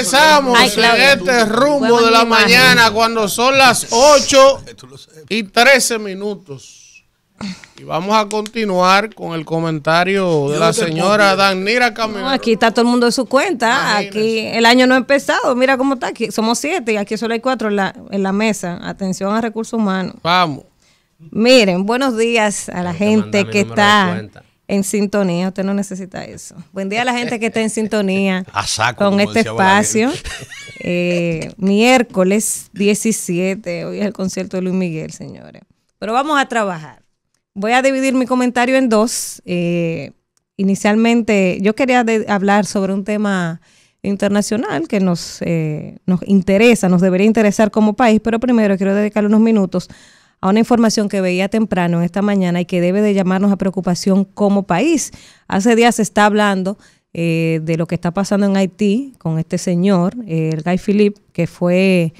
Empezamos en este rumbo de la mañana cuando son las 8 y 13 minutos. Y vamos a continuar con el comentario de la señora Danira Camilo. aquí está todo el mundo en su cuenta. Aquí el año no ha empezado. Mira cómo está Somos siete y aquí solo hay cuatro en la, mesa. Atención a recursos humanos. Vamos. Miren, buenos días a la gente que está en sintonía. Usted no necesita eso. Buen día a la gente que está en sintonía con este espacio. Eh, miércoles 17, hoy es el concierto de Luis Miguel, señores. Pero vamos a trabajar. Voy a dividir mi comentario en dos. Eh, inicialmente, yo quería hablar sobre un tema internacional que nos, eh, nos interesa, nos debería interesar como país, pero primero quiero dedicar unos minutos a una información que veía temprano en esta mañana y que debe de llamarnos a preocupación como país. Hace días se está hablando eh, de lo que está pasando en Haití con este señor, eh, el Guy Philippe, que fue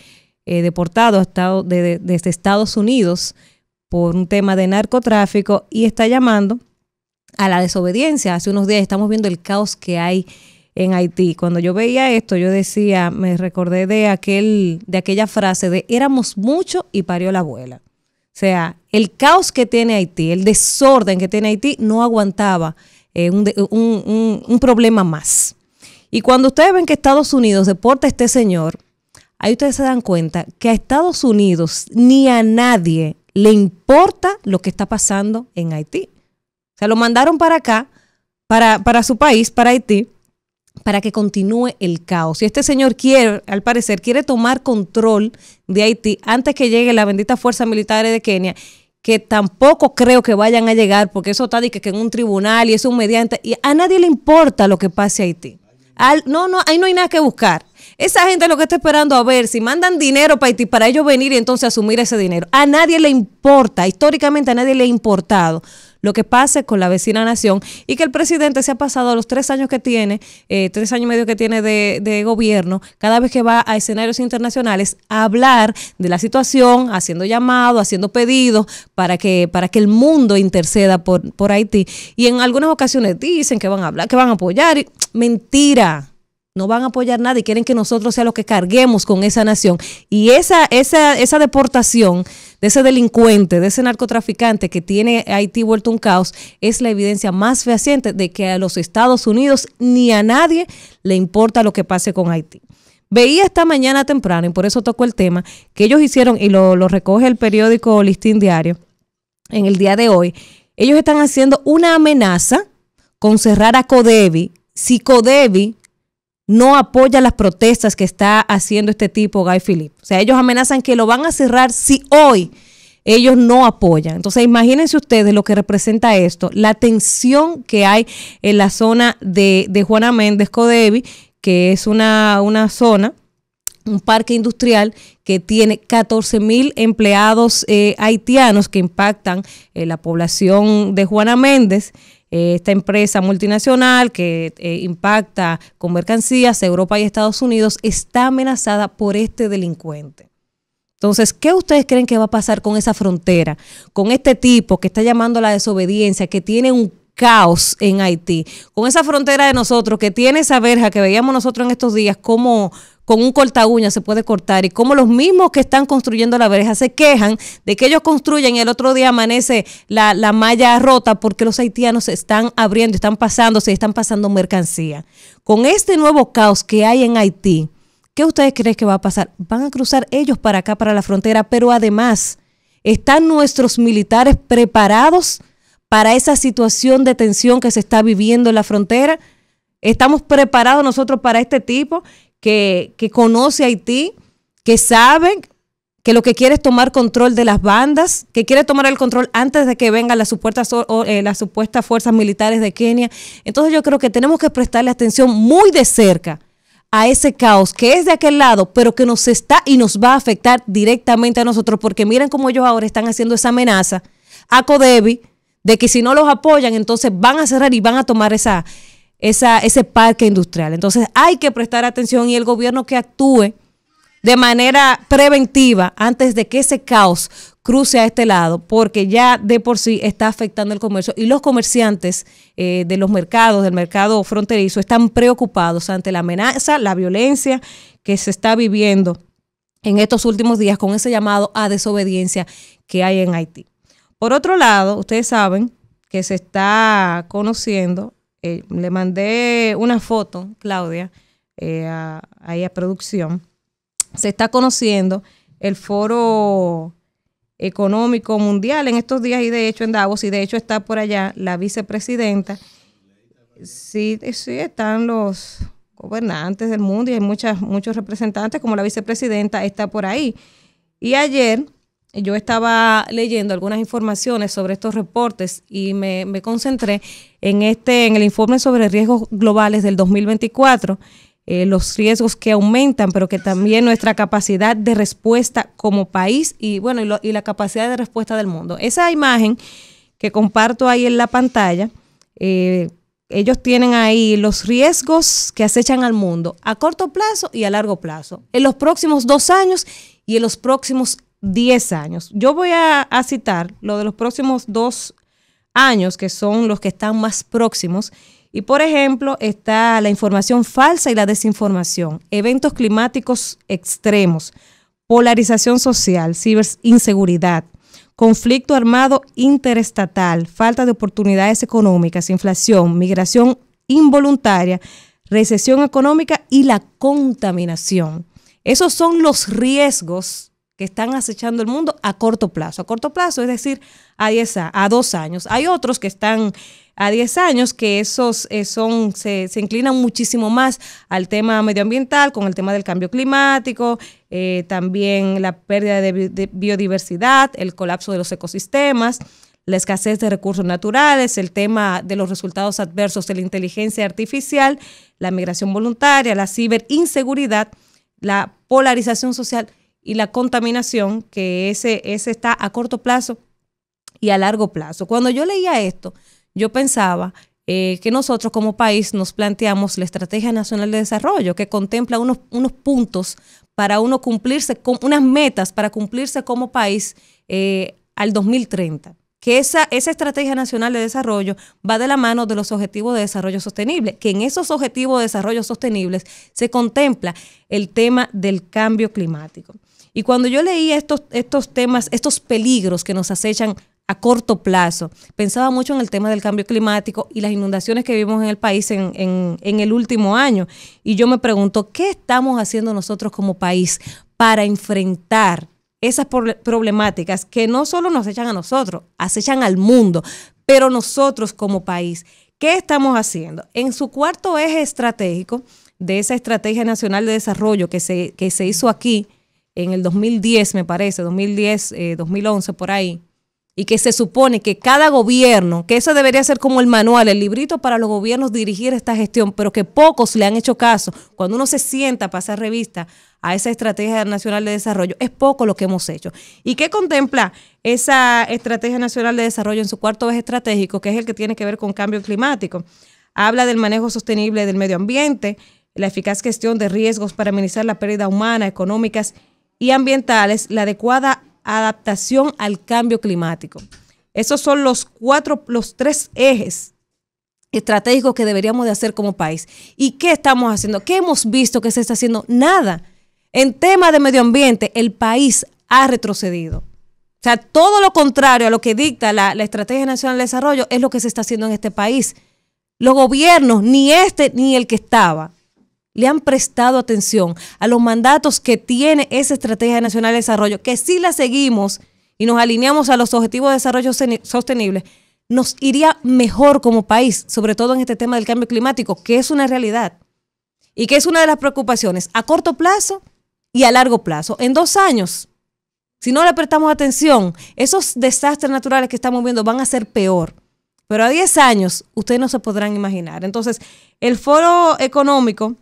eh, deportado de, desde Estados Unidos por un tema de narcotráfico y está llamando a la desobediencia. Hace unos días estamos viendo el caos que hay en Haití. Cuando yo veía esto, yo decía, me recordé de aquel, de aquella frase de éramos mucho y parió la abuela. O sea, el caos que tiene Haití, el desorden que tiene Haití, no aguantaba eh, un, problema más. Y cuando ustedes ven que Estados Unidos deporta a este señor, ahí ustedes se dan cuenta que a Estados Unidos ni a nadie le importa lo que está pasando en Haití. O sea, lo mandaron para acá, para, para su país, para Haití, para que continúe el caos. Y este señor quiere, al parecer, quiere tomar control de Haití antes que llegue la bendita fuerza militar de Kenia, que tampoco creo que vayan a llegar, porque eso está que, en un tribunal y es un mediante, y a nadie le importa lo que pase a Haití. no, no, ahí no hay nada que buscar. Esa gente lo que está esperando a ver si mandan dinero para Haití, para ellos venir y entonces asumir ese dinero. A nadie le importa, históricamente a nadie le ha importado lo que pase con la vecina nación y que el presidente se ha pasado los tres años que tiene, eh, tres años y medio que tiene de, gobierno, cada vez que va a escenarios internacionales a hablar de la situación, haciendo llamados, haciendo pedidos para que, para que el mundo interceda por, por Haití. Y en algunas ocasiones dicen que van a hablar, que van a apoyar. mentira no van a apoyar nada y quieren que nosotros sea los que carguemos con esa nación. Y esa, esa, esa deportación de ese delincuente, de ese narcotraficante que tiene Haití vuelto un caos, es la evidencia más fehaciente de que a los Estados Unidos ni a nadie le importa lo que pase con Haití. Veía esta mañana temprano, y por eso tocó el tema, que ellos hicieron, y lo, lo recoge el periódico Listín Diario, en el día de hoy, ellos están haciendo una amenaza con cerrar a Codevi si Codevi no apoya las protestas que está haciendo este tipo Guy Philip. O sea, ellos amenazan que lo van a cerrar si hoy ellos no apoyan. Entonces, imagínense ustedes lo que representa esto, la tensión que hay en la zona de, Juana Méndez Codevi, que es una, zona un parque industrial que tiene 14 mil empleados eh, haitianos que impactan en eh, la población de Juana Méndez. Eh, esta empresa multinacional que eh, impacta con mercancías Europa y Estados Unidos está amenazada por este delincuente. Entonces, ¿qué ustedes creen que va a pasar con esa frontera? Con este tipo que está llamando a la desobediencia, que tiene un caos en Haití, con esa frontera de nosotros que tiene esa verja que veíamos nosotros en estos días, como con un corta se puede cortar y como los mismos que están construyendo la verja se quejan de que ellos construyen y el otro día amanece la, la malla rota porque los haitianos se están abriendo, están pasándose, están pasando mercancía. Con este nuevo caos que hay en Haití, ¿qué ustedes creen que va a pasar? Van a cruzar ellos para acá, para la frontera, pero además, ¿están nuestros militares preparados? para esa situación de tensión que se está viviendo en la frontera? ¿Estamos preparados nosotros para este tipo que, que conoce a Haití, que sabe que lo que quiere es tomar control de las bandas, que quiere tomar el control antes de que vengan las supuestas, eh, las supuestas fuerzas militares de Kenia. Entonces yo creo que tenemos que prestarle atención muy de cerca a ese caos que es de aquel lado, pero que nos está y nos va a afectar directamente a nosotros, porque miren cómo ellos ahora están haciendo esa amenaza a Kodebi, de que si no los apoyan, entonces van a cerrar y van a tomar esa, ese parque industrial. Entonces hay que prestar atención y el gobierno que actúe de manera preventiva antes de que ese caos cruce a este lado, porque ya de por sí está afectando el comercio y los comerciantes eh, de los mercados, del mercado fronterizo, están preocupados ante la amenaza, la violencia que se está viviendo en estos últimos días con ese llamado a desobediencia que hay en Haití. Por otro lado, ustedes saben que se está conociendo, eh, le mandé una foto, Claudia, eh, a, ahí a producción, se está conociendo el foro económico mundial en estos días y de hecho en Davos y de hecho está por allá la vicepresidenta. Sí, sí están los gobernantes del mundo y hay muchas, muchos representantes como la vicepresidenta está por ahí. Y ayer yo estaba leyendo algunas informaciones sobre estos reportes y me, concentré en este, en el informe sobre riesgos globales del 2024. Eh, los riesgos que aumentan, pero que también nuestra capacidad de respuesta como país y bueno, y, la capacidad de respuesta del mundo. Esa imagen que comparto ahí en la pantalla, eh, ellos tienen ahí los riesgos que acechan al mundo a corto plazo y a largo plazo, en los próximos dos años y en los próximos 10 años. Yo voy a, citar lo de los próximos dos años, que son los que están más próximos. Y por ejemplo, está la información falsa y la desinformación, eventos climáticos extremos, polarización social, ciberinseguridad, conflicto armado interestatal, falta de oportunidades económicas, inflación, migración involuntaria, recesión económica y la contaminación. Esos son los riesgos que están acechando el mundo a corto plazo. A corto plazo, es decir, a a, dos años. Hay otros que están a diez años que esos eh, son se, inclinan muchísimo más al tema medioambiental, con el tema del cambio climático, eh, también la pérdida de biodiversidad, el colapso de los ecosistemas la escasez de recursos naturales, el tema de los resultados adversos de la inteligencia artificial, la migración voluntaria, la ciberinseguridad, la polarización social y la contaminación, que ese, ese está a corto plazo y a largo plazo. Cuando yo leía esto, yo pensaba eh, que nosotros como país nos planteamos la Estrategia Nacional de Desarrollo, que contempla unos, unos puntos para uno cumplirse, con, unas metas para cumplirse como país eh, al 2030 que esa, esa Estrategia Nacional de Desarrollo va de la mano de los Objetivos de Desarrollo Sostenible, que en esos Objetivos de Desarrollo Sostenibles se contempla el tema del cambio climático. Y cuando yo leía estos, estos temas, estos peligros que nos acechan a corto plazo, pensaba mucho en el tema del cambio climático y las inundaciones que vimos en el país en, el último año. Y yo me pregunto, ¿qué estamos haciendo nosotros como país para enfrentar esas problemáticas que no solo nos echan a nosotros, acechan al mundo, pero nosotros como país, ¿qué estamos haciendo? En su cuarto eje estratégico de esa Estrategia Nacional de Desarrollo que que se hizo aquí, en el 2010, me parece, 2010, 2011, eh, por ahí, y que se supone que cada gobierno, que eso debería ser como el manual, el librito para los gobiernos dirigir esta gestión, pero que pocos le han hecho caso. Cuando uno se sienta a pasar revista a esa Estrategia Nacional de Desarrollo, es poco lo que hemos hecho. ¿Y qué contempla esa Estrategia Nacional de Desarrollo en su cuarto eje estratégico, que es el que tiene que ver con cambio climático? Habla del manejo sostenible del medio ambiente, la eficaz gestión de riesgos para minimizar la pérdida humana, económicas y y ambientales, la adecuada adaptación al cambio climático. Esos son los cuatro, los tres ejes estratégicos que deberíamos de hacer como país. ¿Y qué estamos haciendo? ¿Qué hemos visto que se está haciendo? Nada. En tema de medio ambiente, el país ha retrocedido. O sea, todo lo contrario a lo que dicta la Estrategia Nacional de Desarrollo es lo que se está haciendo en este país. Los gobiernos, ni este ni el que estaba, le han prestado atención a los mandatos que tiene esa Estrategia Nacional de Desarrollo, que si la seguimos y nos alineamos a los Objetivos de Desarrollo Sostenible, nos iría mejor como país, sobre todo en este tema del cambio climático, que es una realidad y que es una de las preocupaciones a corto plazo y a largo plazo. En dos años, si no le prestamos atención, esos desastres naturales que estamos viendo van a ser peor. Pero a 10 años, ustedes no se podrán imaginar. Entonces, el foro económico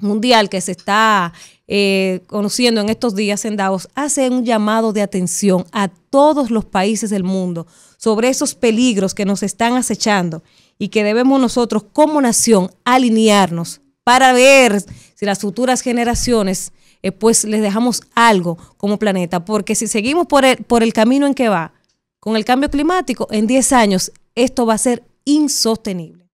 mundial que se está eh, conociendo en estos días en Davos hace un llamado de atención a todos los países del mundo sobre esos peligros que nos están acechando y que debemos nosotros como nación alinearnos para ver si las futuras generaciones eh, pues les dejamos algo como planeta, porque si seguimos por el, por el camino en que va, con el cambio climático, en 10 años esto va a ser insostenible.